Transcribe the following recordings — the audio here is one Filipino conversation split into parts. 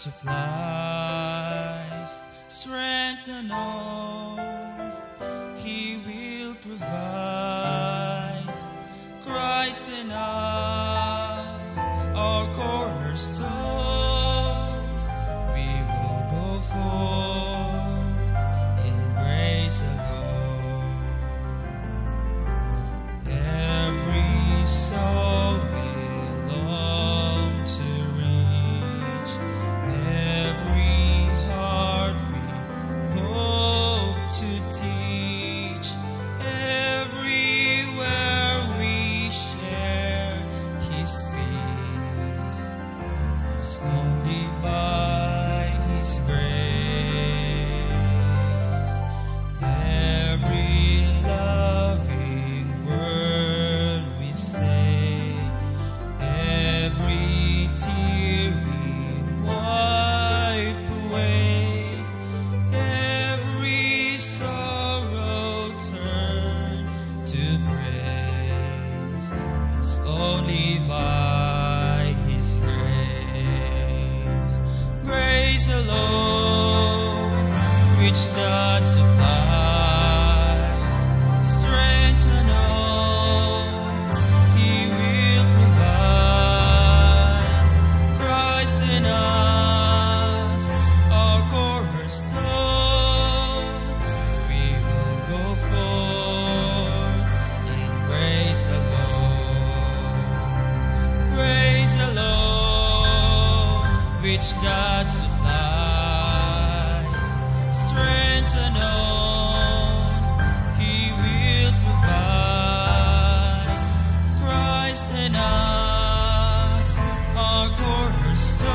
supply. Christ in us, our cornerstone.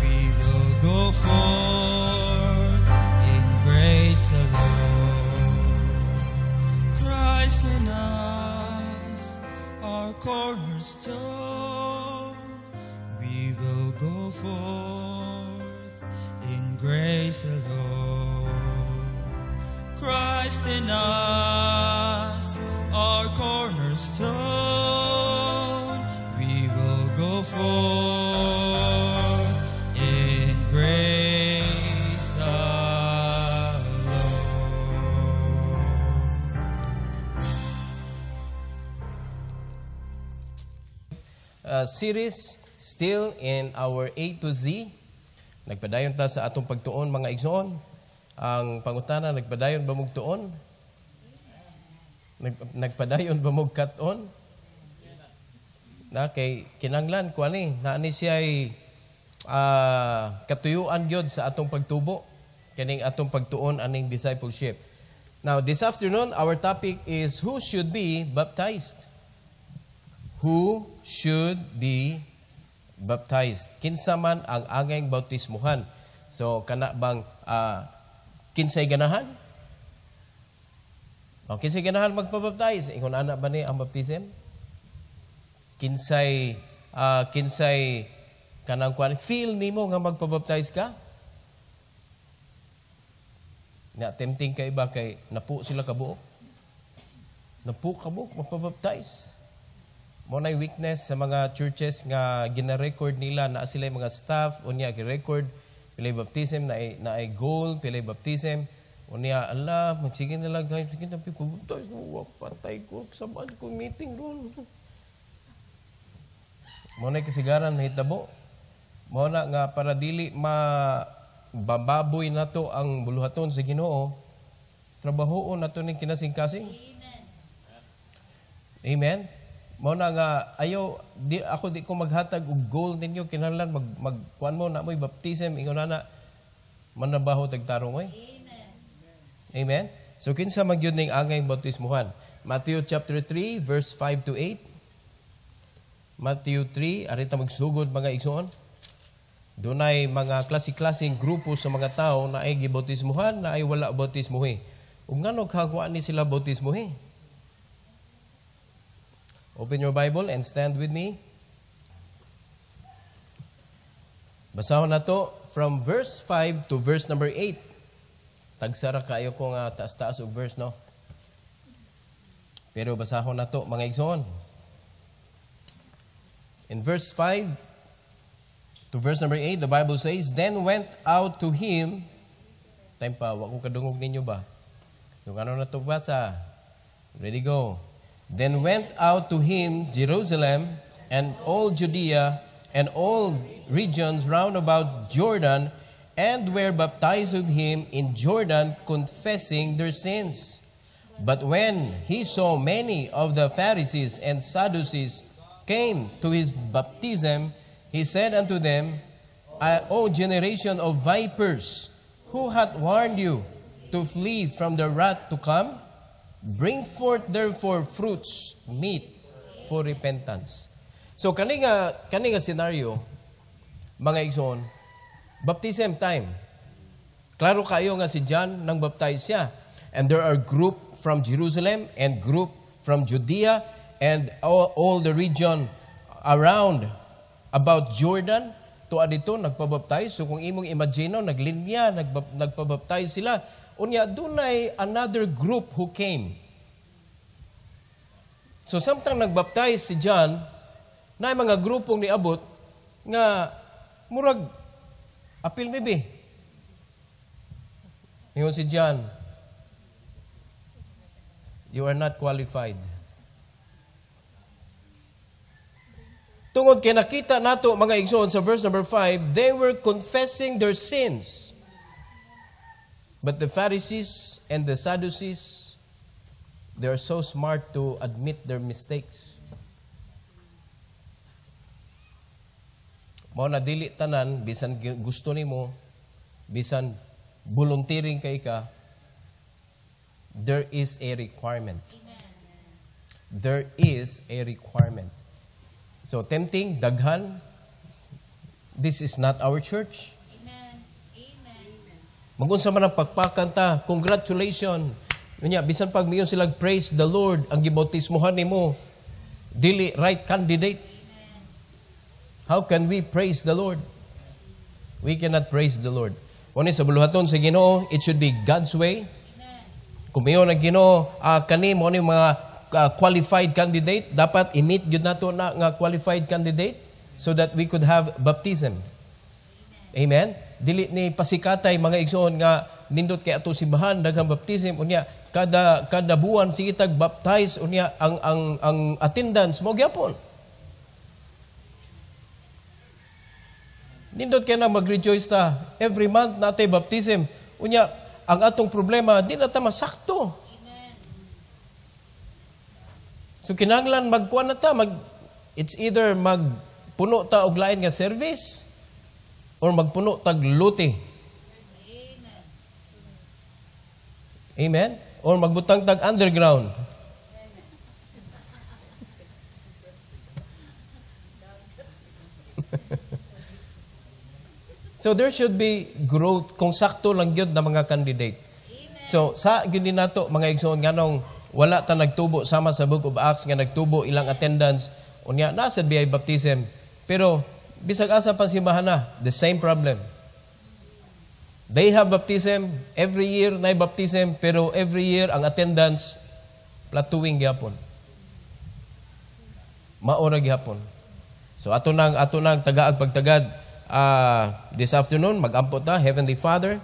We will go forth in grace alone. Christ in us, our cornerstone. We will go forth in grace alone. Christ in us, our cornerstone cornerstone, we will go forth in grace alone. Uh, series still in our A to Z. Nagpadayon ta sa atong pagtuon mga igsoon. Ang pangutana nagpadayon ba mugtuon? Nag, nagpadayon ba mo katon? Na kay kinanglan ko ani, naani siya ay uh, katuyuan gyud sa atong pagtubo kaning atong pagtuon aning discipleship. Now, this afternoon, our topic is who should be baptized? Who should be baptized? Kinsa man ang angay bautismuhan? So, kana bang uh, kinsay ganahan? O, kinsa ganahan magpabaptize, ingon ana ba ni ang baptism? Kinsay uh, kinsay kanang kwan feel nimo nga magpabaptize ka? Na tempting kay iba kay napu sila kabuok. Napu kabuok magpabaptize. Mo nay weakness sa mga churches nga gina-record nila na sila mga staff unya gi-record pilay baptism na ay, na ay goal pilay baptism Unya Allah, magsige na lang kayo, sige na pikubuta, so, patay ko, sabad ko meeting doon. Muna kasigaran, hitabo. Muna nga para dili ma bababoy na to ang buluhaton sa ginoo, trabahoon na to ng kinasing-kasing. Amen. Amen. Muna nga, ayo, di, ako di ko maghatag og goal ninyo, kinahanglan mag, mag, kuan mo na mo'y baptism, ingon na na, manabaho tagtarong mo'y. Amen. Amen? So kinsa man gyud ning angay bautismuhan. Matthew chapter 3 verse 5 to 8. Matthew 3 ari ta magsugod mga igsoon. Dunay mga klase-klaseng grupo sa mga tao na ay gibautismohan na ay wala bautismuhi. Ug ngano kagwa ni sila bautismuhi? Open your Bible and stand with me. Basahon nato from verse 5 to verse number 8. Tagsara kayo ko nga taas-taas og verse, no? Pero basahon na to, mga igsoon. In verse 5 to verse number 8, the Bible says, Then went out to him, time pa, wag ko kadungog ninyo ba? Yung ano na to basa? Ready, go. Then went out to him Jerusalem and all Judea and all regions round about Jordan, and were baptized with him in Jordan, confessing their sins. But when he saw many of the Pharisees and Sadducees came to his baptism, he said unto them, O generation of vipers, who hath warned you to flee from the wrath to come? Bring forth therefore fruits meet for repentance. So kani nga kani nga scenario mga igsoon baptism time. Klaro kayo nga si John nang baptize siya. And there are group from Jerusalem and group from Judea and all, all the region around about Jordan. Tuwa dito, nagpabaptize. So kung imong imagino, naglinya, nagbap, nagpabaptize sila. Unya, dunay another group who came. So samtang nagbaptize si John, na mga grupong niabot nga murag Apil bibi. Ngayon si John, you are not qualified. Tungod kay nakita nato mga igsoon sa verse number 5, they were confessing their sins. But the Pharisees and the Sadducees, they are so smart to admit their mistakes. Mao na dili tanan bisan gusto nimo, bisan volunteering kay ka, there is a requirement. There is a requirement. So tempting, daghan, this is not our church. Magunsa man ang pagpakanta, congratulations. Nunya, bisan pag miyon sila praise the Lord, ang gibautismohan nimo, dili right candidate. How can we praise the Lord? We cannot praise the Lord. Kung ano sa buluhaton sa Ginoo, it should be God's way. Kumiyo ang Ginoo uh, kani mo ni ano mga uh, qualified candidate, dapat i-meet nato na nga qualified candidate so that we could have baptism. Amen. Dili ni pasikatay mga igsoon nga nindot kay ato simbahan daghang baptism unya kada kada buwan sige tag baptize unya ang ang ang attendance mo gyapon. Nindot kaya na mag-rejoice ta every month natay baptism. Unya, ang atong problema, di na ta masakto. Amen. So kinanglan magkuan na ta, mag, it's either magpuno ta og lain nga service or magpuno tag luti. Amen. Or magbutang tag underground. So there should be growth kung sakto lang gyud na mga candidate. Amen. So sa gyud nato mga igsoon nganong wala ta nagtubo sama sa Book of Acts nga nagtubo ilang attendance unya na sa BI baptism. Pero bisag asa pa simbahan na, the same problem. They have baptism every year na baptism pero every year ang attendance plateauing gyapon. Maora gyapon. So ato nang ato nang tagaag pagtagad uh, this afternoon, mag-ampo ta, Heavenly Father,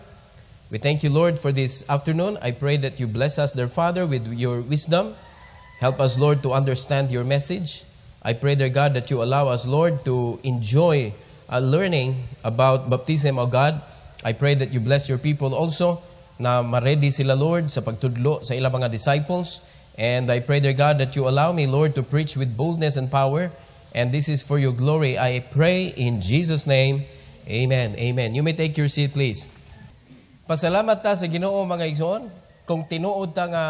we thank you, Lord, for this afternoon. I pray that you bless us, dear Father, with your wisdom. Help us, Lord, to understand your message. I pray, dear God, that you allow us, Lord, to enjoy uh, learning about baptism, O God. I pray that you bless your people also na ma-ready sila, Lord, sa pagtudlo sa ilang mga disciples. And I pray, dear God, that you allow me, Lord, to preach with boldness and power And this is for your glory. I pray in Jesus' name. Amen. Amen. You may take your seat, please. Pasalamat ta sa ginoo, mga igsoon. Kung tinuod ta nga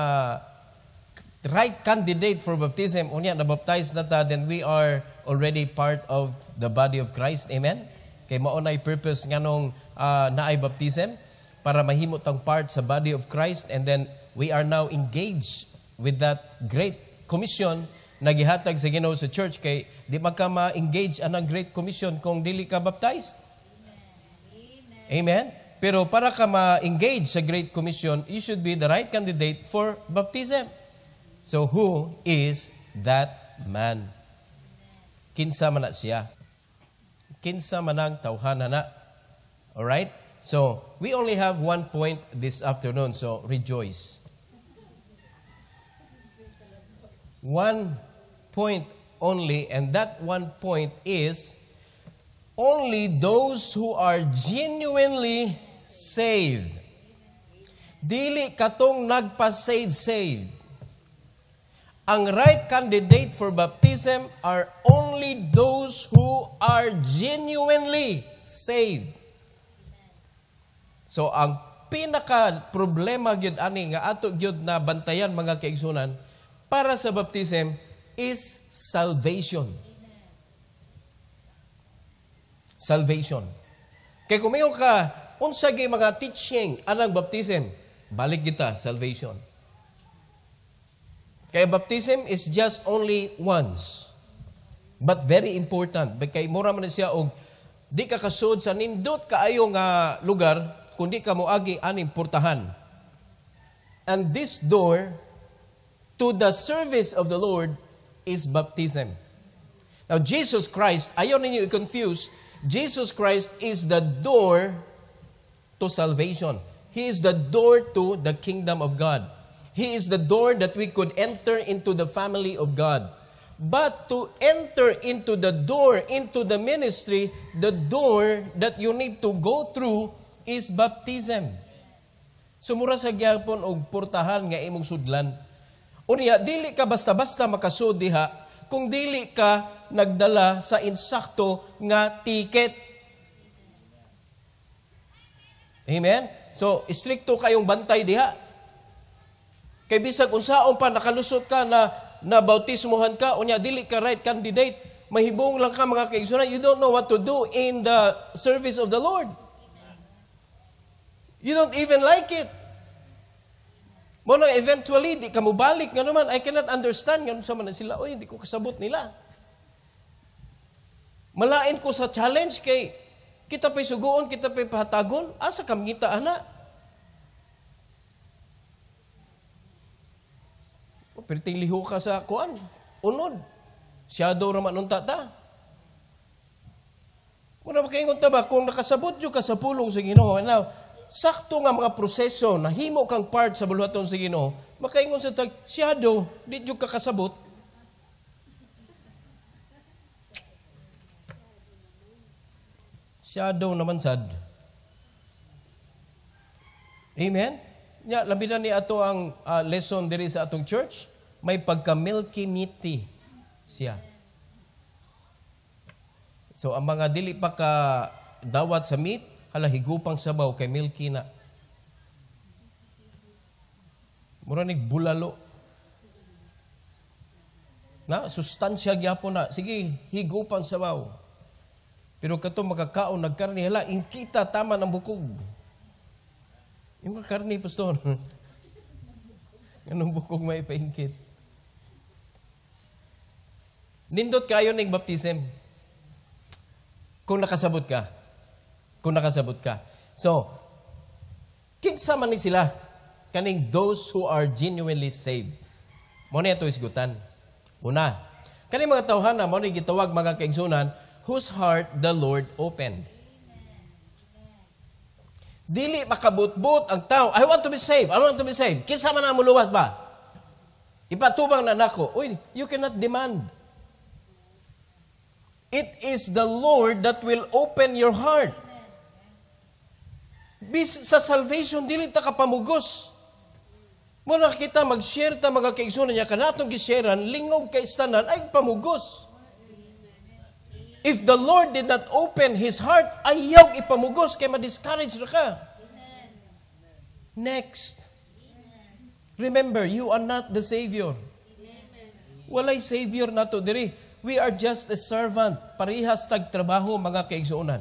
right candidate for baptism, unya, nabaptize na ta, then we are already part of the body of Christ. Amen? Kay maunay purpose nga nung uh, naay baptism para mahimot tang part sa body of Christ and then we are now engaged with that great commission nagihatag sa Ginoo sa church kay di magka ma-engage anang Great Commission kung dili ka baptized. Amen. Amen. Pero para ka ma-engage sa Great Commission, you should be the right candidate for baptism. So who is that man? Kinsa man na siya? Kinsa man ang tawhana na? All right? So, we only have one point this afternoon, so rejoice. One point only, and that one point is only those who are genuinely saved. Dili katong nagpa-save-save. Ang right candidate for baptism are only those who are genuinely saved. So ang pinaka problema gyud ani nga ato gyud na bantayan mga kaigsunan para sa baptism is salvation. Salvation. Kaya kung mayon ka, unsa gay mga teaching anang baptism, balik kita, salvation. Kaya baptism is just only once. But very important. Kaya mura man siya og di ka kasud sa nindot kaayo nga lugar kundi ka moagi aning portahan. And this door to the service of the Lord is baptism. Now, Jesus Christ, ayaw ninyo i-confuse, Jesus Christ is the door to salvation. He is the door to the kingdom of God. He is the door that we could enter into the family of God. But to enter into the door, into the ministry, the door that you need to go through is baptism. Sumura sa gyapon og portahan nga imong sudlan Unya, dili ka basta-basta makasud ha, kung dili ka nagdala sa insakto nga tiket. Amen? So, istrikto kayong bantay diha. Kay bisag unsaon pa nakalusot ka na nabautismohan ka, unya dili ka right candidate, mahibong lang ka mga kaigsunan, you don't know what to do in the service of the Lord. You don't even like it. Mo na eventually di ka mobalik nga naman I cannot understand nga sa man sila oy di ko kasabot nila. Malain ko sa challenge kay kita pay sugoon kita pay pahatagon asa kam ngita ana. Perting liho ka sa kuan unod. Shadow ra man unta ta. Muna makaingon ta ba kung nakasabot jud ka sa pulong sa Ginoo now sakto nga mga proseso na himo kang part sa buluhaton sa Ginoo, makaingon sa tag, siyado, di jud ka kasabot. Siyado naman sad. Amen? Nya, labi na ni ato ang uh, lesson diri sa atong church. May pagka-milky meaty siya. So ang mga dili pa ka dawat sa meat, hala higupang sabaw kay milky na. Mura bulalo. Na, sustansya gyapon na. Sige, higupang sabaw. Pero kato makakaon, nagkarni, hala, inkita tama ng bukog. Yung karni, pastor. Anong bukog may paingkit? Nindot kayo ng baptism. Kung nakasabot ka kung nakasabot ka. So, kinsa man ni sila kaning those who are genuinely saved. Mo ni ato isgutan. Una, kani mga tawhana mo ni gitawag mga kaigsunan whose heart the Lord opened. Dili makabutbot ang tao. I want to be saved. I want to be saved. Kinsa man ang luwas ba? Ipatubang na nako. Uy, you cannot demand. It is the Lord that will open your heart. Bis sa salvation, dili ta kapamugos. Muna kita mag-share ta mga kaigsunan niya, kanatong gisharean, lingog kay istanan, ay pamugos. If the Lord did not open His heart, ayaw ipamugos, kay ma-discourage ra ka. Next. Remember, you are not the Savior. Walay Savior nato diri. We are just a servant. Parihas trabaho mga kaigsoonan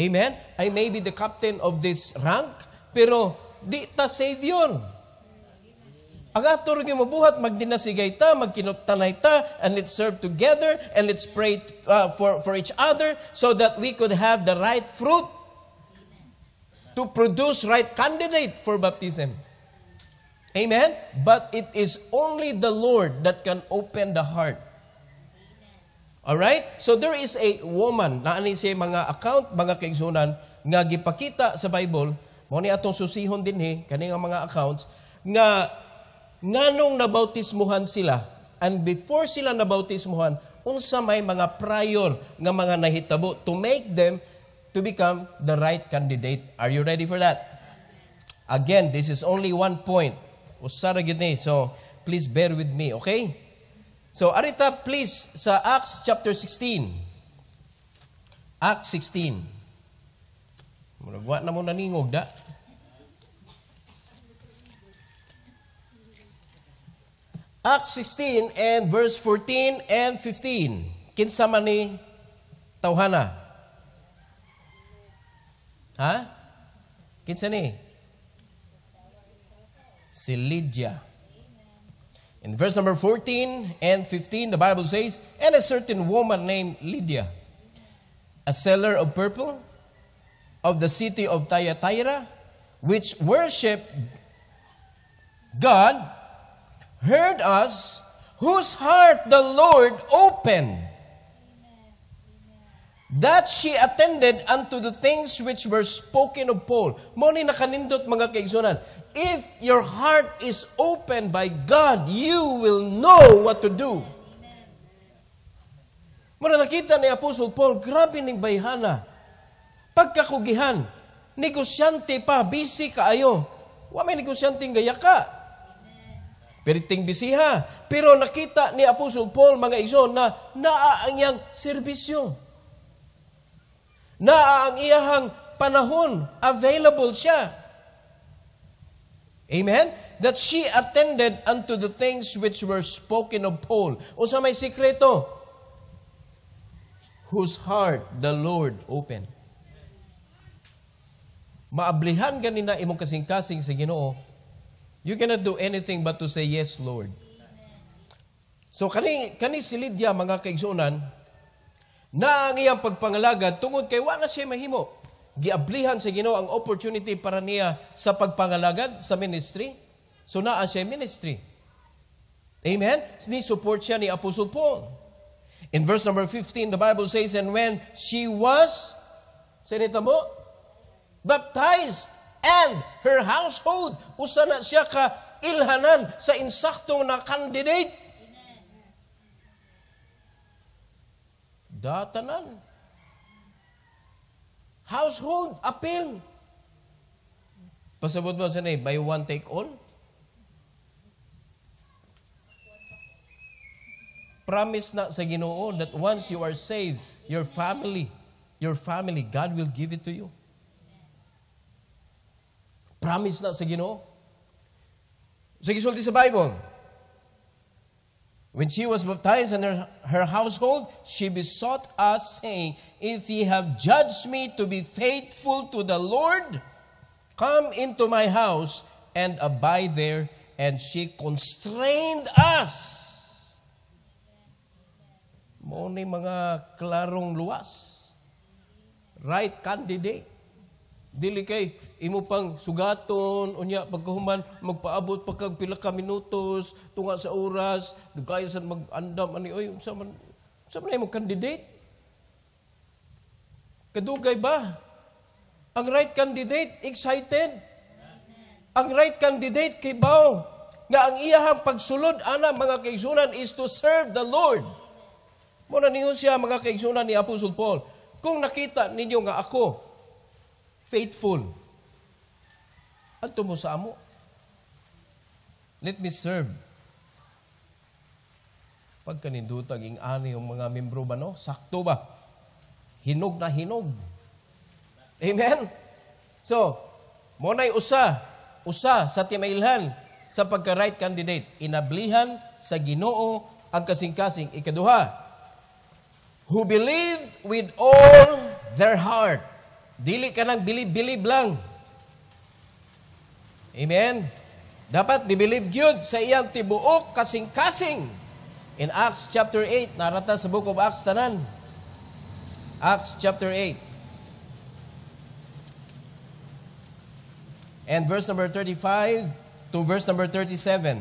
Amen? I may be the captain of this rank, pero di ta save yun. Ang mo buhat, magdinasigay ta, magkinoptanay ta, and let's serve together, and let's pray uh, for, for each other, so that we could have the right fruit to produce right candidate for baptism. Amen? But it is only the Lord that can open the heart Alright? So there is a woman, na ani siya mga account, mga kaigsunan, nga gipakita sa Bible, mo ni atong susihon din he, kani nga mga accounts, nga nganong nabautismuhan sila, and before sila nabautismuhan, unsa may mga prior nga mga nahitabo to make them to become the right candidate. Are you ready for that? Again, this is only one point. Usara gid ni. So, please bear with me, okay? So arita please sa Acts chapter 16. Acts 16. Muragwa na mo naningog da. Acts 16 and verse 14 and 15. Kinsa man ni tawhana? Ha? Kinsa ni? Si Lydia. In verse number 14 and 15, the Bible says, And a certain woman named Lydia, a seller of purple of the city of Thyatira, which worshipped God, heard us, whose heart the Lord opened That she attended unto the things which were spoken of Paul. Moni nakanindot mga kaigsunan. If your heart is open by God, you will know what to do. Muna nakita ni Apostle Paul, grabe ning bayhana. Pagkakugihan, negosyante pa, busy ka ayo. Wa may negosyante gaya ka. Periting busy ha. Pero nakita ni Apostle Paul, mga iso, na naa ang iyang serbisyo na ang iyahang panahon, available siya. Amen? That she attended unto the things which were spoken of Paul. O sa may sikreto, whose heart the Lord opened. Maablihan ganina imong kasing-kasing sa Ginoo. You cannot do anything but to say yes, Lord. So kani kani si Lydia mga kaigsoonan, na ang iyang pagpangalagad tungod kay wala siya mahimo. Giablihan sa Ginoo ang opportunity para niya sa pagpangalagad sa ministry. So naa siya ministry. Amen? Ni support siya ni Apostle Paul. In verse number 15, the Bible says, And when she was, sinita mo, baptized, and her household, usa na siya ka ilhanan sa insaktong na candidate Datanan. Household, appeal. Pasabot mo sa by one take all? Promise na sa ginoo that once you are saved, your family, your family, God will give it to you. Promise na sa ginoo. Sa gisulti sa Bible, When she was baptized and her, her household, she besought us, saying, If ye have judged me to be faithful to the Lord, come into my house and abide there. And she constrained us. Mo mga klarong luwas. Right candidate. Dili kay imo pang sugaton unya pagkahuman magpaabot pagkag pila ka minutos tunga sa oras dugay sa magandam ani oy unsa man unsa man imong candidate kadugay ba ang right candidate excited ang right candidate kay bao nga ang iyahang pagsulod ana mga kaigsoonan is to serve the Lord mo na niyo siya mga kaigsoonan ni Apostle Paul kung nakita ninyo nga ako faithful Alto mo sa amo. Let me serve. Pagkanindutag ing ani ang mga membro ba no? Sakto ba? Hinog na hinog. Amen? So, monay usa. Usa sa timailhan sa pagka-right candidate. Inablihan sa ginoo ang kasing-kasing. Ikaduha, who believed with all their heart. Dili ka ng believe, believe lang. Amen? Dapat nibilib yun sa iyang tibuok kasing-kasing. In Acts chapter 8, narata sa book of Acts tanan. Acts chapter 8. And verse number 35 to verse number 37.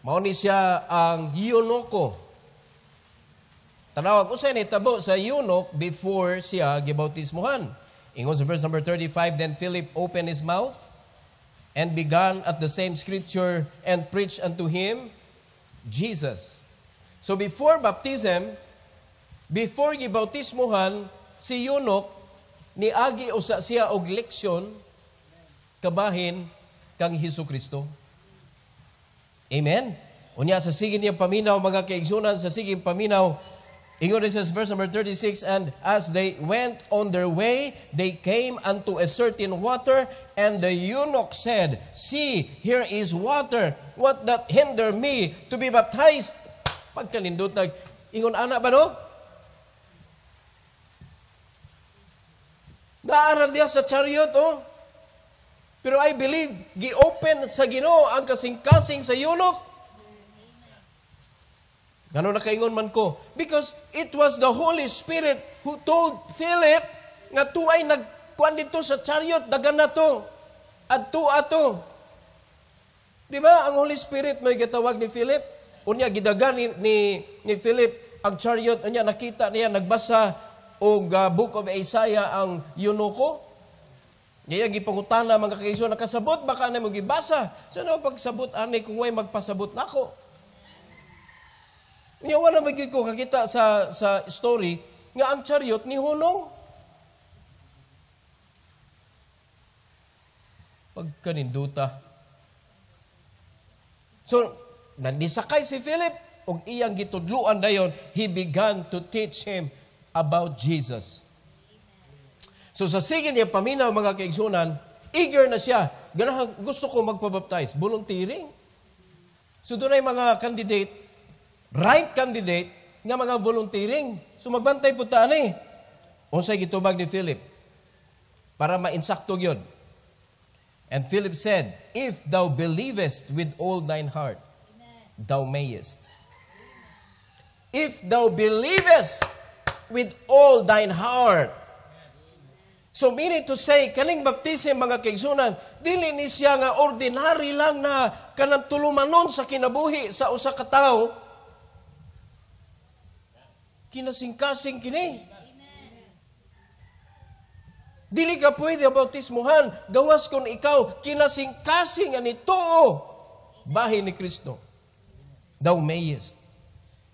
Mao ni siya ang Yonoko Tanawa ko sa nitabo sa Yunok before siya gibautismuhan. Ingon sa verse number 35, Then Philip opened his mouth and began at the same scripture and preached unto him Jesus. So before baptism, before gibautismuhan, si Yunok niagi usa siya og leksyon kabahin kang Hesus Kristo. Amen. Unya sa sige niya paminaw mga kaigsunan sa sige paminaw Ingon says verse number 36, And as they went on their way, they came unto a certain water, and the eunuch said, See, here is water. What that hinder me to be baptized? Pagkalindutag, ingon anak ba no? Naaral diya sa chariot, oh. Pero I believe, gi-open sa ginoo ang kasing-kasing sa eunuch. Ganun na kaingon man ko. Because it was the Holy Spirit who told Philip nga tuay nagkuan dito sa chariot, dagan na to. At tua to. Di ba? Ang Holy Spirit may gitawag ni Philip. Unya, gidagan ni, ni, ni Philip ang chariot. Unya, nakita niya, nagbasa o uh, book of Isaiah ang Yunoko. Niya gipangutana mga kaiso nakasabot baka na mo gibasa. So no pagsabot ani kung may magpasabot nako. Na niya wala magiging ko kakita sa, sa story nga ang chariot ni Hunong. Pagkaninduta. So, nandisakay si Philip ug iyang gitudluan dayon, he began to teach him about Jesus. So sa sige niya paminaw mga kaigsunan, eager na siya. Ganahan, gusto ko magpabaptize. Volunteering. So doon ay mga candidate right candidate nga mga volunteering. So magbantay po ta ano eh. Unsay gitubag ni Philip para mainsakto gyud. And Philip said, If thou believest with all thine heart, Amen. thou mayest. If thou believest with all thine heart. So meaning to say, kaning baptism mga kaigsunan, dili ni siya nga ordinary lang na kanang tulumanon sa kinabuhi sa usa ka tawo kinasingkasing kini. Amen. Dili ka pwede bautismuhan, gawas kon ikaw, kinasingkasing ani tuo, bahin ni Kristo. Thou mayest.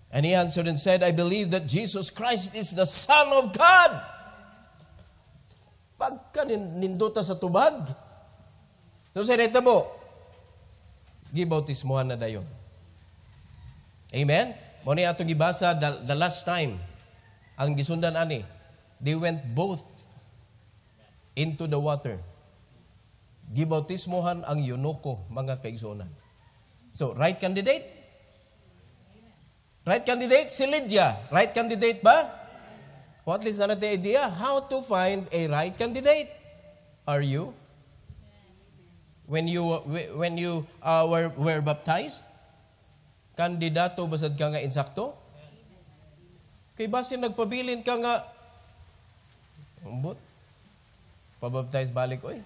And he answered and said, I believe that Jesus Christ is the Son of God. Pagka ninduta sa tubag, so sa mo, gibautismuhan na dayon. Amen? Mo ni atong gibasa the, the last time ang gisundan ani they went both into the water. Gibautismohan ang Yunoko mga kaigsunan. So right candidate? Right candidate si Lydia. Right candidate ba? What is another idea how to find a right candidate. Are you? When you when you uh, were were baptized, kandidato basad ka nga insakto? Kay basin nagpabilin ka nga umbot. Pabaptize balik oy.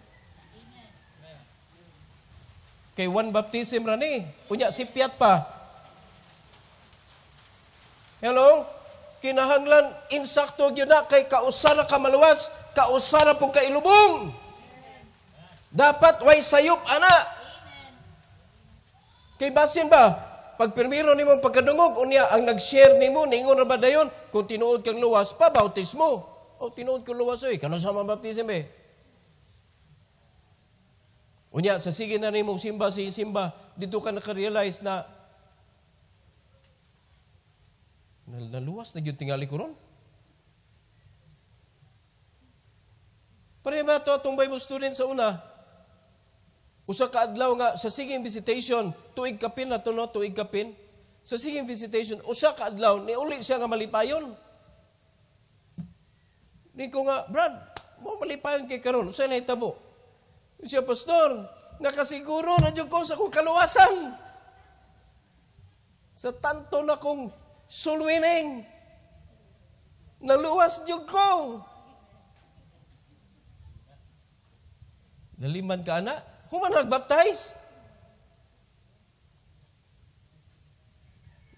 Kay one baptism rani, ni. Kunya sipyat pa. Hello? Kinahanglan insakto gyud na kay kausa ka maluwas, kausa na ka ilubong. Dapat way sayop ana. Kay basin ba pag pirmiro nimo pagkadungog unya ang nag-share nimo ningon ra ba dayon kung tinuod kang luwas pa bautismo. O oh, tinuod kang luwas oy kanu sa baptism eh. Unya sa sige na nimong simba si simba dito ka naka-realize na naluwas na gyud tingali ko ron. Pare ba to atong Bible student sa una? Usa ka adlaw nga sa sige visitation, tuig kapin na to no, tuig kapin. Sa sige visitation, usa ka adlaw uli siya nga malipayon. Niko nga, Brad, mo malipayon kay karon, usa na itabo. Siya pastor, nakasiguro na jud ko sa akong kaluwasan. Sa tanto na kong sulwining, naluwas jud ko. Naliman ka na, Human nagbaptize.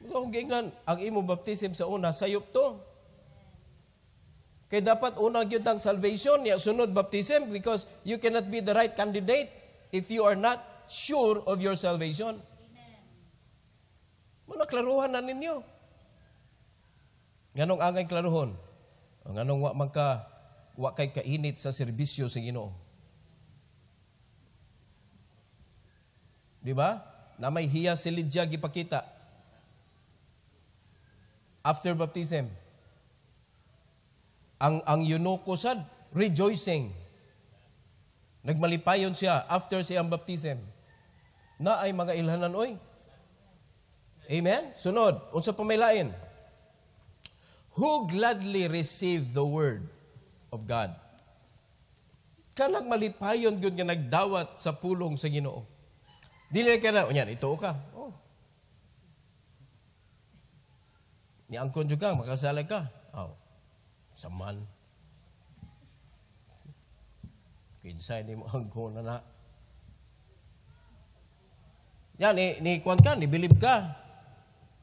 Ito ang gingnan, ang imo baptism sa una, sayop to. Kaya dapat una gyud ang salvation, ya sunod baptism because you cannot be the right candidate if you are not sure of your salvation. Mo klaruhan na ninyo. Nganong angay klaruhon? Ganong wa man ka wa kay kainit sa serbisyo sa Ginoo. Di ba? Na may hiya si Lydia gipakita. After baptism. Ang ang yunoko sad rejoicing. Nagmalipayon siya after siyang baptism. Na ay mga ilhanan oy. Amen? Sunod, unsa pa may lain? Who gladly received the word of God? Kanang malipayon gyud nga nagdawat sa pulong sa Ginoo. Dili ka na, unyan, ito ka. Oh. Ni angkon juga, makasalag ka. Oh. Saman. Kinsay ni mo angkon na na. Yan, ni, ni kwan ka, ni bilib ka.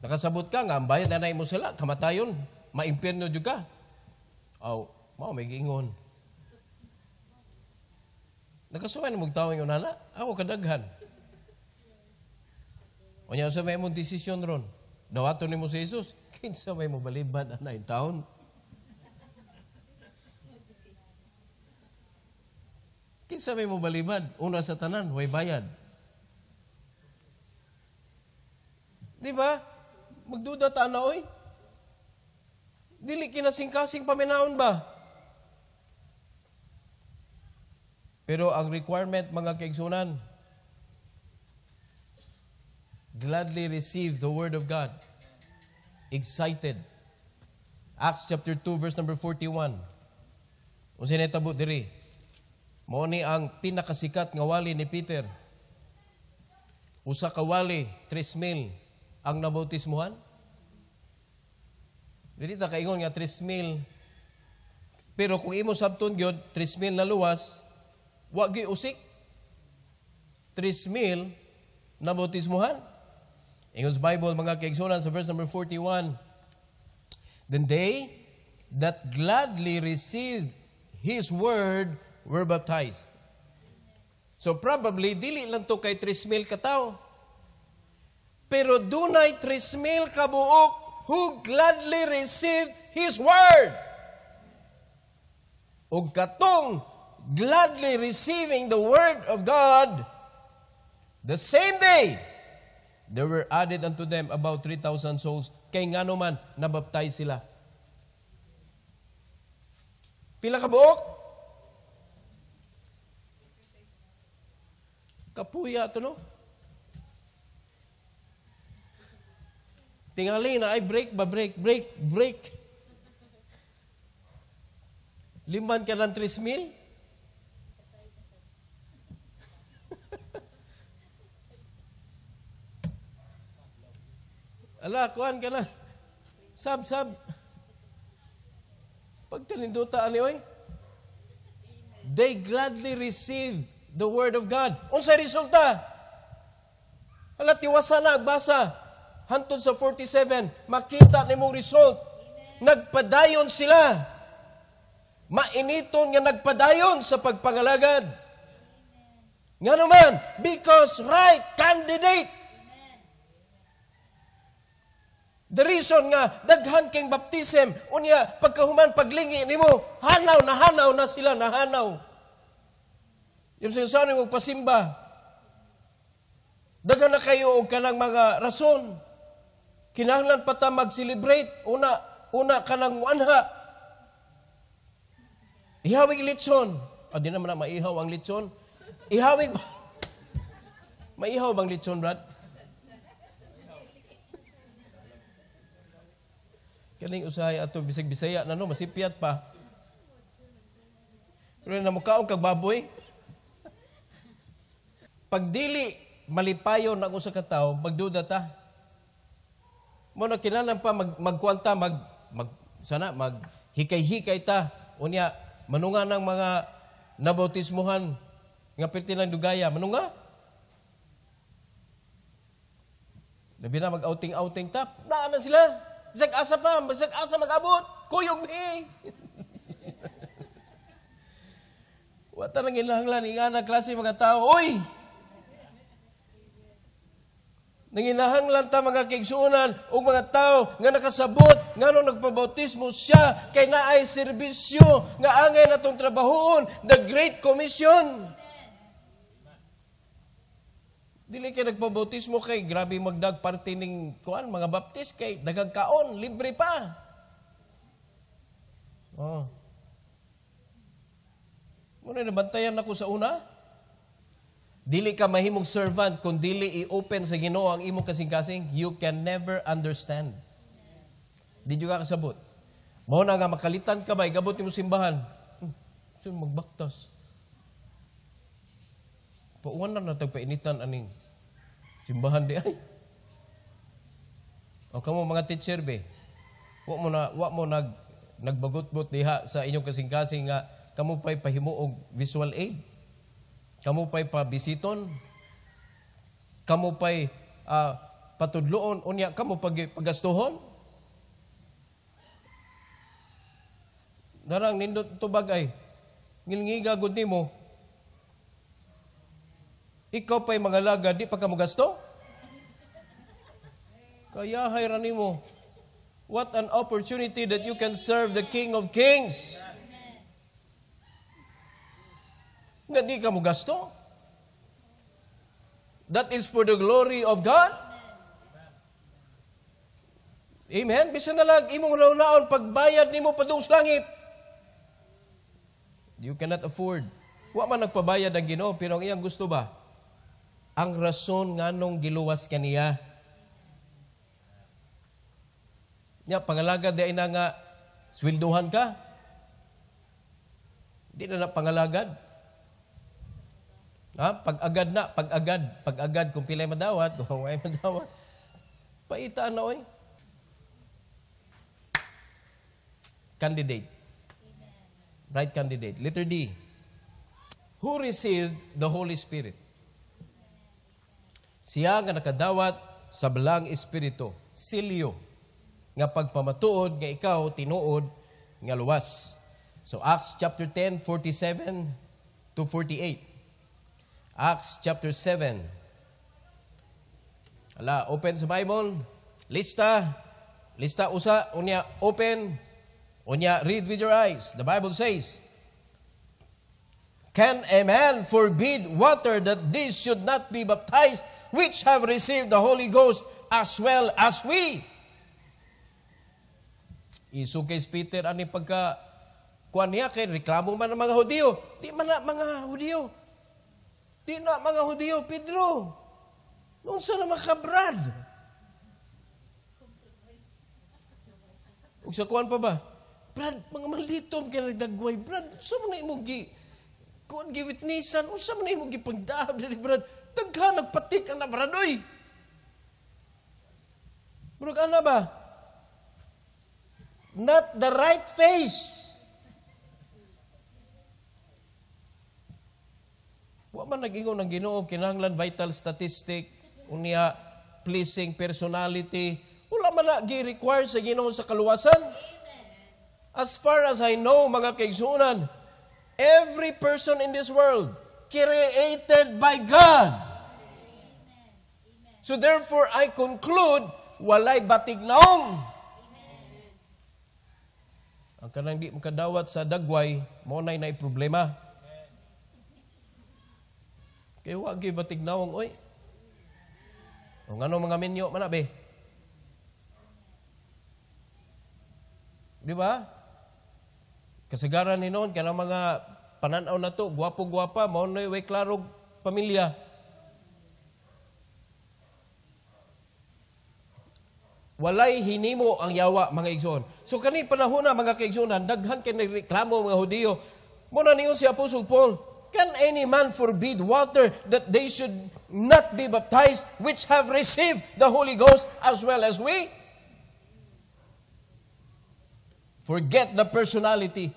Nakasabot ka, nga ang bayad na mo sila, kamatayon, maimpirno juga. Aw, oh, mao may gingon. Nakasuway na mong tawang yun, nana. Ako kadaghan. Unya sa may mong desisyon ron, nawato ni mo si Jesus, kinsa may mo baliban na in town. Kinsa may mo baliban. una sa tanan, way bayad. Di ba? Magduda ta na oy. Dili kinasingkasing kasing paminaon ba? Pero ang requirement mga kaigsunan, gladly receive the word of God. Excited. Acts chapter 2 verse number 41. Unsa nay diri? Mao ni ang pinakasikat nga wali ni Peter. Usa ka wali 3,000 ang nabautismuhan. Diri ta kaingon nga 3,000 pero kung imo sabton gyud 3,000 na luwas, wa gyud usik. 3,000 nabautismuhan. Ingon sa Bible, mga kaigsunan, sa verse number 41, Then they that gladly received His word were baptized. So probably, dili lang to kay 3,000 katao. Pero dunay 3,000 kabuok who gladly received His word. O katong gladly receiving the word of God the same day There were added unto them about 3,000 souls. Kay nga naman, nabaptize sila. Pila ka buok? Kapuya ito, no? Tingali na, ay break ba, break, break, break. Liman ka ng 3,000? Ala, kuhan ka na. Sab, sab. Pag ani oy? They gladly receive the word of God. Unsa resulta? Ala, tiwasa na, agbasa. Hantod sa 47, makita nimong result. Nagpadayon sila. Mainiton nga nagpadayon sa pagpangalagad. Nga naman, because right candidate The reason nga, daghan kang baptism, unya, pagkahuman, paglingi nimo, hanaw na hanaw na sila, na hanaw. Yung sinasabi mo, pasimba. Daghan na kayo o kanang mga rason. Kinahanglan pa ta mag-celebrate. Una, una kanang wanha. Ihawig litson. O, ah, di naman na maihaw ang litson. Ihawig. maihaw bang litson, Brad? Kaning usahay ato bisig Bisaya na no masipyat pa. Pero na mukaon kag baboy. dili malipayon ang usa ka tawo, magduda ta. Mo na kinahanglan pa mag magkuanta mag, mag sana mag hikay-hikay ta unya manunga ng mga nabautismuhan nga pirti ng dugaya manunga Labi na mag-outing-outing tap, naa na sila. Bisag asa pa, bisag asa mag-abot. Kuyog mi. Wata nang inahanglan, nga na klase mga tao, Uy! Nanginahanglan ta mga kaigsuunan o mga tao nga nakasabot nga nung nagpabautismo siya kay naay serbisyo nga angay natong trabahoon the Great Commission. Dili kay nagpabautismo kay grabe magdag parte ning kuan mga baptist kay dagag kaon libre pa. Oh. Muna bantayan nako sa una. Dili ka mahimong servant kung dili i-open sa Ginoo ang imong kasing-kasing, you can never understand. Di ka kasabot. Mao na nga makalitan ka ba igabot nimo simbahan. Hmm, so magbaktas. Pauwan na natagpainitan aning ah, simbahan di ay. O oh, kamo mga teacher be, wa mo na wa mo nag nagbagot-bot diha sa inyong kasing-kasing nga kamo pay pahimuog visual aid. Kamo pay pabisiton. Kamo pay uh, patudloon unya kamo pag pagastuhon. Darang nindot tubag ay ngilngiga gud nimo ikaw pa'y mga laga, di pa ka mo gasto? Kaya hayran mo. What an opportunity that you can serve the King of Kings. Nga di ka mo That is for the glory of God. Amen. Bisan na lang imong laulaon pagbayad nimo padung langit. You cannot afford. Wa man nagpabayad ang Ginoo pero ang iyang gusto ba? ang rason nganong giluwas kaniya. Nya pangalaga di ay na nga swilduhan ka. Di na na pangalagad. Ha? Pag-agad na, pag-agad. Pag-agad, kung pilay madawat, kung ay madawat. Paitaan na, oy. Candidate. Right candidate. Letter D. Who received the Holy Spirit? Siya nga nakadawat sa balang espiritu, silyo, nga pagpamatuod nga ikaw tinuod nga luwas. So Acts chapter 10, 47 to 48. Acts chapter 7. Ala, open sa Bible. Lista. Lista usa. Unya, open. Unya, read with your eyes. The Bible says, Can a man forbid water that this should not be baptized which have received the Holy Ghost as well as we. Iso Peter ani pagka kuan niya kay reklamo man ng mga Hudiyo. Di man na mga Hudiyo. Di na mga Hudiyo, Pedro. Nung sa na makabrad. Ug sa kuan pa ba? Brad, mga maldito kay nagdagway, Brad. Sa so, man imong gi kuan gi witnessan, unsa man imong gipangdahab diri, Brad? Dagka nagpatik ang nabradoy. Murag ano ba? Not the right face. Wa man nagingon ng Ginoo kinahanglan vital statistic unya pleasing personality wala man na gi-require sa Ginoo sa kaluwasan. As far as I know, mga kaigsuunan, every person in this world created by God. So therefore, I conclude, walay batig naong. Ang kanang di makadawat sa dagway, mo na na problema. Kaya wag batig naong, oy. O ano mga minyo manabi? Di ba? Kasagaran ni noon, kanang mga pananaw na to, gwapo-gwapa, maunoy way klaro pamilya. Walay hinimo ang yawa, mga igsoon. So, kani panahon na, mga kaigsoon, daghan kay reklamo mga Hudiyo. Muna niyo si Apostle Paul, Can any man forbid water that they should not be baptized, which have received the Holy Ghost as well as we? Forget the personality.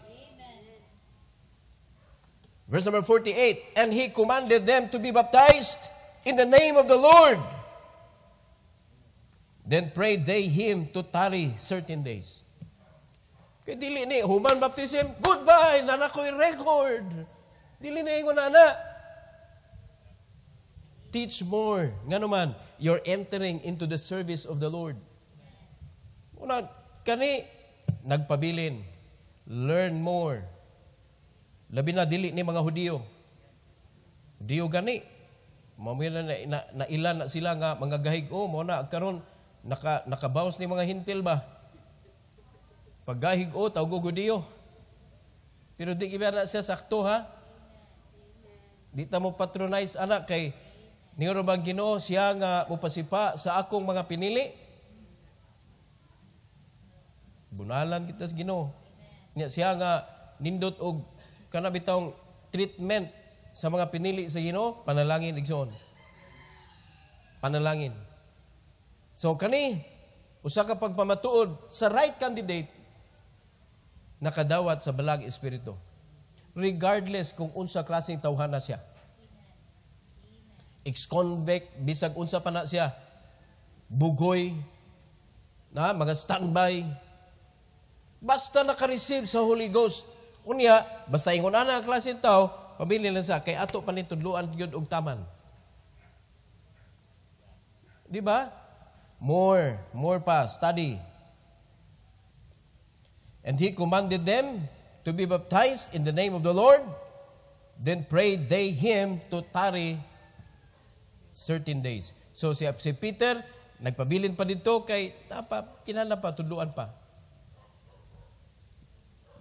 Verse number 48, And he commanded them to be baptized in the name of the Lord. Then prayed they him to tarry certain days. Kaya dili ni, human baptism, goodbye, nana ko'y record. Dili ni ko nana. Teach more. Nga naman, you're entering into the service of the Lord. Una, kani, nagpabilin. Learn more. Labi na dili ni mga Hudiyo. Hudiyo gani. Mamaya na, na, na ilan na sila nga mga gahig. Oh, mo na karon naka, nakabawas ni mga hintil ba? Paggahig o, oh, tawgo Hudiyo. Pero di iba na siya sakto ha. Di mo patronize anak kay Ningro bang Ginoo siya nga mupasipa sa akong mga pinili. Bunalan kita sa Ginoo. Niya siya nga nindot og kana bitong treatment sa mga pinili sa Ginoo, panalangin igsoon. Panalangin. So kani usa ka pagpamatuod sa right candidate nakadawat sa balag espiritu. Regardless kung unsa klaseng tawhana siya. Ex-convict, bisag unsa pa na siya, bugoy, na, mga standby, basta naka-receive sa Holy Ghost, Unya, basta ingon ana ang klaseng tao, pamili lang sa kay ato panitudluan gyud og taman. Di ba? More, more pa, study. And he commanded them to be baptized in the name of the Lord. Then prayed they him to tarry certain days. So si, si Peter, nagpabilin pa dito kay tapa, kinala pa, tudluan pa.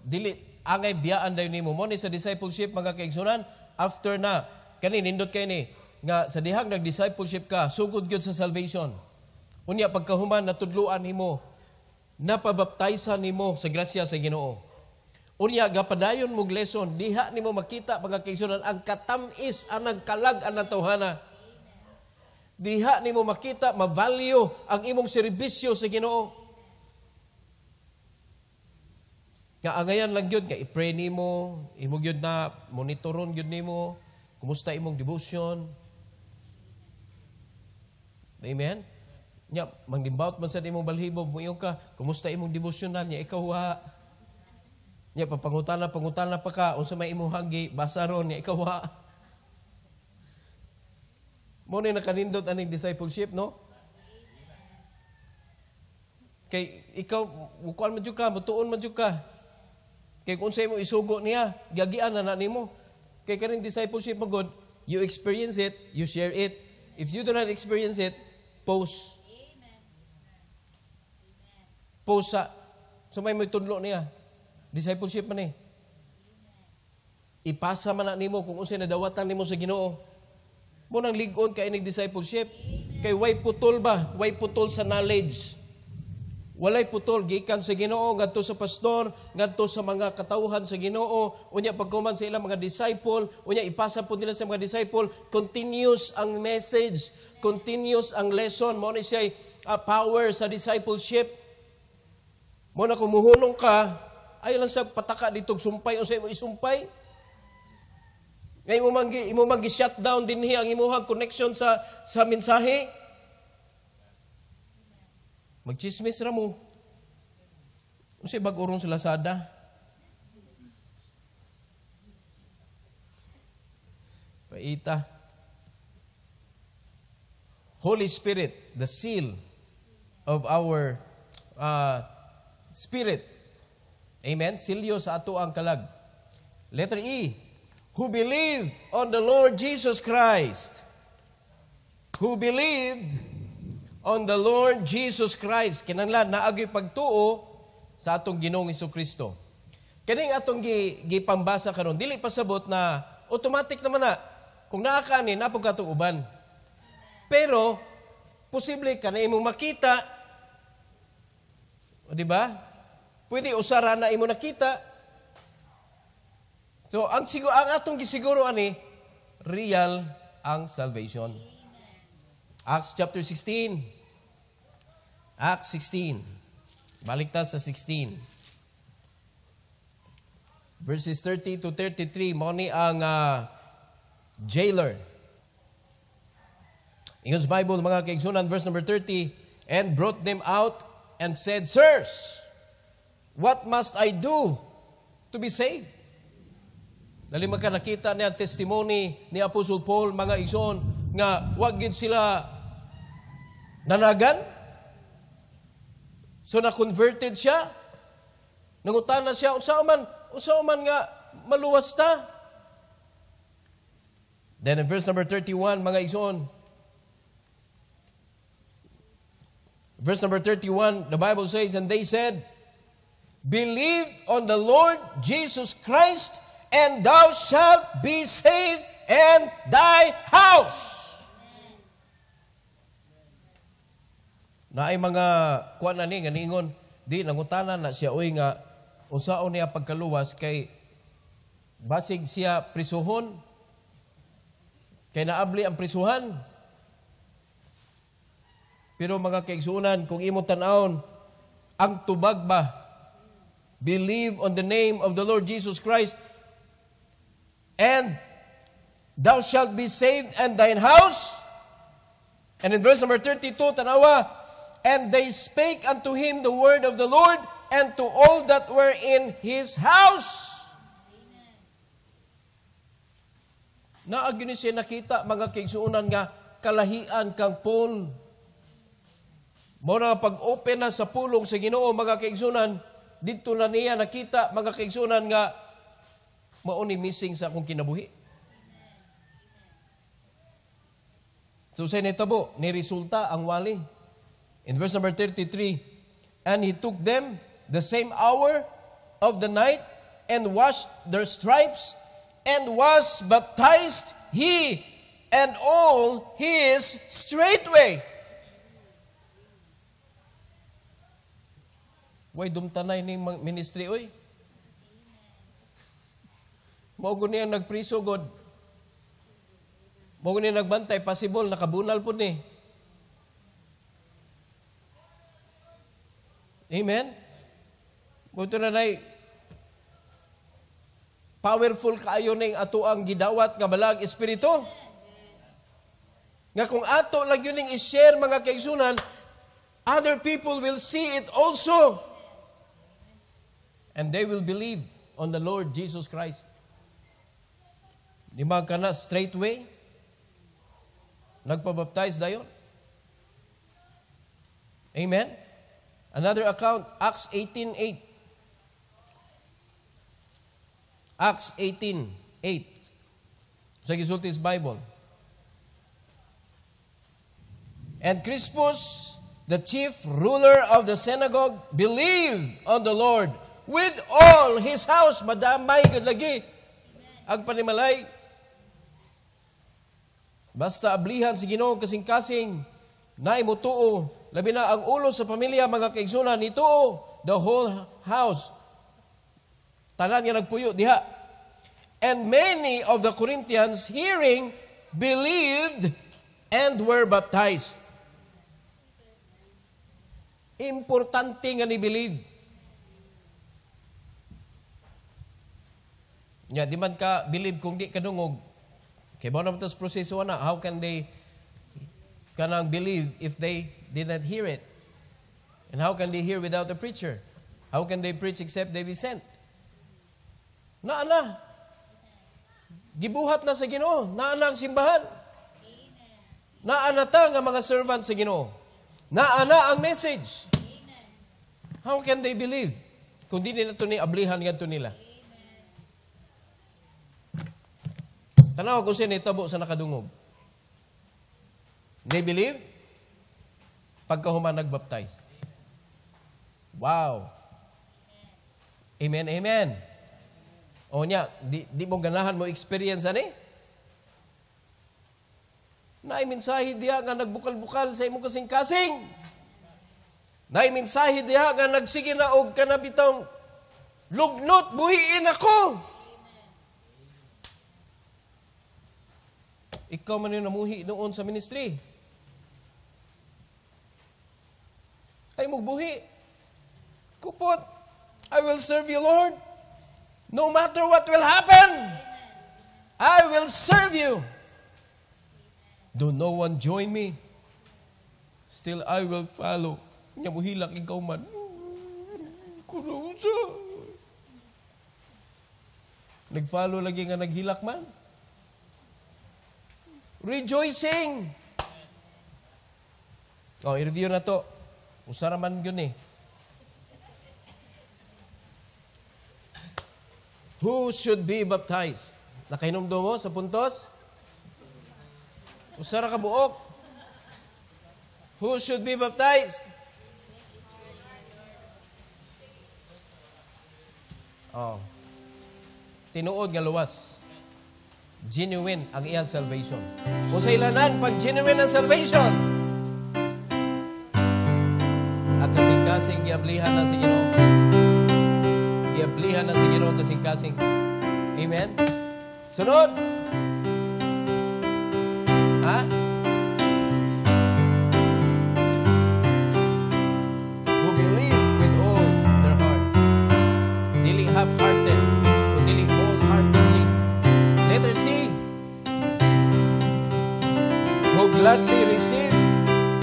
Dili, Angay biyaan dayon nimo mo ni sa discipleship mga kaigsunan after na kani nindot kay ni nga sa dihang nag-discipleship ka sugod gyud sa salvation. Unya pagkahuman natudluan nimo napabaptisan nimo sa grasya sa Ginoo. Unya gapadayon mo lesson diha nimo makita mga kaigsunan ang katamis ang nagkalag anang tawhana. Diha nimo makita ma-value ang imong serbisyo sa Ginoo. Nga angayan ah, lang yun, nga i-pray mo, imog yun na monitoron yun mo, kumusta imong devotion. Amen? Nya, mangdimbaut man sa imong balhibo, muiyo ka, kumusta imong devotional niya, ikaw ha. Nya, papangutana, pangutana pa ka, unsa may imong hanggi, basaron, ron, ikaw ha. Muna yung nakanindot aning discipleship, no? Kay ikaw, mukuan man ka, mutuon man ka. Kay kung sa'yo mo isugo niya, gagian na na nimo. Kay karing discipleship mo God, you experience it, you share it. If you do not experience it, post. Post sa, so may may tunlo niya. Discipleship man eh. Ipasa man na nimo kung unsay nadawatan nimo sa Ginoo. Mo nang ligon ka inig discipleship. Kay why putol ba? Why putol sa knowledge? Walay putol gikan sa Ginoo ngadto sa pastor, ngadto sa mga katawhan sa Ginoo, unya pagkuman sa ilang mga disciple, unya ipasa pud nila sa mga disciple, continuous ang message, continuous ang lesson, mo ni siya uh, ah, power sa discipleship. Mo na kumuhulong ka, ayo lang sa pataka ditog sumpay o unsay mo isumpay? Ngay mo mangi imo mangi shutdown dinhi ang imong connection sa sa mensahe. Magchismis ra mo. Unsay bag urong sa Lazada? Paita. Holy Spirit, the seal of our uh, spirit. Amen. Silyo sa ato ang kalag. Letter E, who believed on the Lord Jesus Christ, who believed on the Lord Jesus Christ. Kinanglan, naagoy pagtuo sa atong ginong Iso Kristo. Kaning atong gi, gipambasa karon dili pasabot na automatic naman na kung naa kani na pug katong uban. Pero posible ka na imong makita di ba? Pwede usara na imong nakita. So ang siguro ang atong gisiguro ani real ang salvation. Acts chapter 16. Acts 16. Baliktad sa 16. Verses 30 to 33, Money ang uh, jailer. In sa Bible, mga kaigsunan, verse number 30, And brought them out and said, Sirs, what must I do to be saved? Dali magka nakita niya testimony ni Apostle Paul, mga igsoon, nga wag gid sila Nanagan? So na-converted siya? Nangutan na siya, usaw man, usaw man nga, maluwas ta. Then in verse number 31, mga ison, verse number 31, the Bible says, And they said, Believe on the Lord Jesus Christ, and thou shalt be saved and thy house. na ay mga kuan na ni nga niingon di nangutana na siya uy nga unsaon niya pagkaluwas kay basig siya prisuhon kay naabli ang prisuhan pero mga kaigsuunan kung imo tan-awon ang tubag ba believe on the name of the Lord Jesus Christ and thou shalt be saved and thine house and in verse number 32 tanawa And they spake unto him the word of the Lord, and to all that were in his house. Na agni siya nakita mga kigsuunan nga kalahian kang Paul. Mo na pag-open na sa pulong sa Ginoo mga kigsuunan, dito na niya nakita mga kigsuunan nga mao missing sa akong kinabuhi. So sa nitabo ni resulta ang wali. In verse number 33, And he took them the same hour of the night and washed their stripes and was baptized he and all his straightway. Way dumtanay ni ministry, oy. Mao guni nagpriso god. Mao guni nagbantay possible nakabunal po ni. Amen? Buto na nay, powerful kaayo ning ato ang gidawat nga balag espiritu. Nga kung ato lang yun ning i-share mga kaigsunan, other people will see it also. And they will believe on the Lord Jesus Christ. Di ba ka na straightway? Nagpabaptize dayon? Amen? Another account, Acts 18.8. Acts 18.8. Sa Gisultis Bible. And Crispus, the chief ruler of the synagogue, believed on the Lord with all his house. Madamay gud lagi. Agpanimalay. Basta ablihan si Ginoo kasing-kasing na imutuo labi na ang ulo sa pamilya, mga kaigsunan, nito the whole house. Tanan nga nagpuyo, diha. And many of the Corinthians hearing believed and were baptized. Importante nga ni believe. Nya, yeah, di man ka believe kung di ka dungog. Kay mo naman proseso na, how can they kanang believe if they did not hear it. And how can they hear without a preacher? How can they preach except they be sent? Naana. Gibuhat na sa Ginoo. Naa na ang simbahan. Naana na ta nga mga servant sa Ginoo. Naana ang message. Amen. How can they believe? Kung di nila ito ni ablihan ganito nila. Tanaw ko siya nitabo sa nakadungog. They believe? pagka human nagbaptize. Wow! Amen, amen. O niya, di, di mo ganahan mo experience ani? Naay mensahe diha nga nagbukal-bukal sa imong kasing kasing. Naay mensahe diha nga nagsige na og kanabitong lugnot buhiin ako. Ikaw man yung namuhi noon sa ministry. ay mugbuhi. Kupot, I will serve you, Lord. No matter what will happen, I will serve you. Do no one join me, still I will follow. Kanya mo hilak ikaw man. Kulong siya. Nag-follow lagi nga naghilak man. Rejoicing. Oh, interview na to. Usa man yun eh. Who should be baptized? Nakainom do mo sa puntos? Usa ra ka buok. Who should be baptized? Oh. Tinuod nga luwas. Genuine ang iyang salvation. Kung sa ilanan, pag genuine ang salvation, kasing giablihan na sa Ginoo. Giablihan na sa Ginoo kasing-kasing. Amen? Sunod! Ha? Who believe with all their heart. Dili half-hearted. Dili wholeheartedly. Letter C. Who gladly receive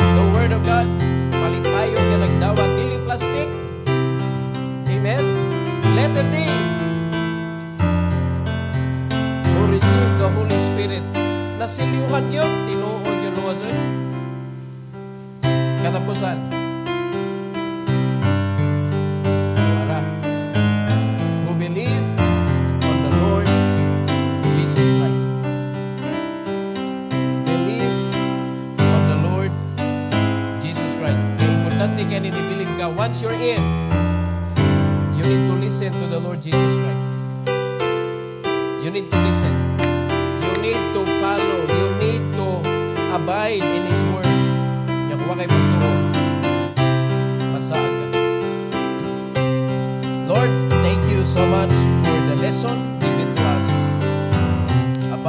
the word of God plastic. Amen. Letter D. Who received the Holy Spirit. Nasiliuhan yun, tinuod yung luwas yun. Katapusan. Katapusan.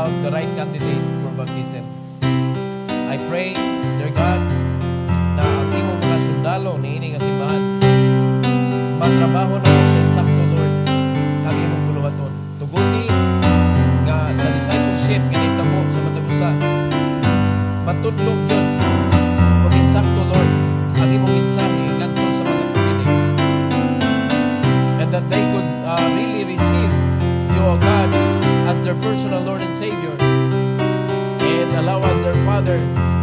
about the right candidate for baptism. I pray, dear God, na ang imong mga sundalo ni ining simbahan matrabaho na sa insakto, Lord, ang imong buluhaton. Tuguti nga sa discipleship ganita mo sa matagusa. Matudlog yun. Huwag insakto, Lord, ang imong mensahe their personal Lord and Savior and allow us, their Father,